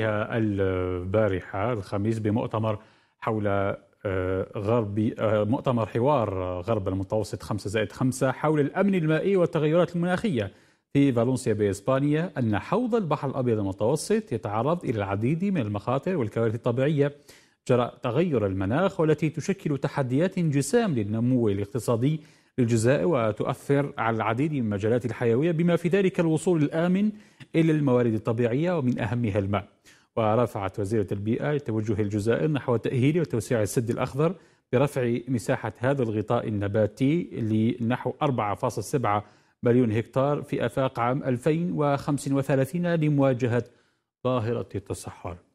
وقتها البارحة الخميس بمؤتمر حول آه، غرب آه، مؤتمر حوار غرب المتوسط 5 زائد 5 حول الأمن المائي والتغيرات المناخية في فالنسيا بإسبانيا أن حوض البحر الأبيض المتوسط يتعرض إلى العديد من المخاطر والكوارث الطبيعية جراء تغير المناخ والتي تشكل تحديات جسام للنمو الاقتصادي للجزائر وتؤثر على العديد من المجالات الحيوية بما في ذلك الوصول الآمن إلى الموارد الطبيعية ومن أهمها الماء ورفعت وزيرة البيئة توجه الجزائر نحو تأهيل وتوسيع السد الأخضر برفع مساحة هذا الغطاء النباتي لنحو 4.7 مليون هكتار في آفاق عام 2035 لمواجهة ظاهرة التصحر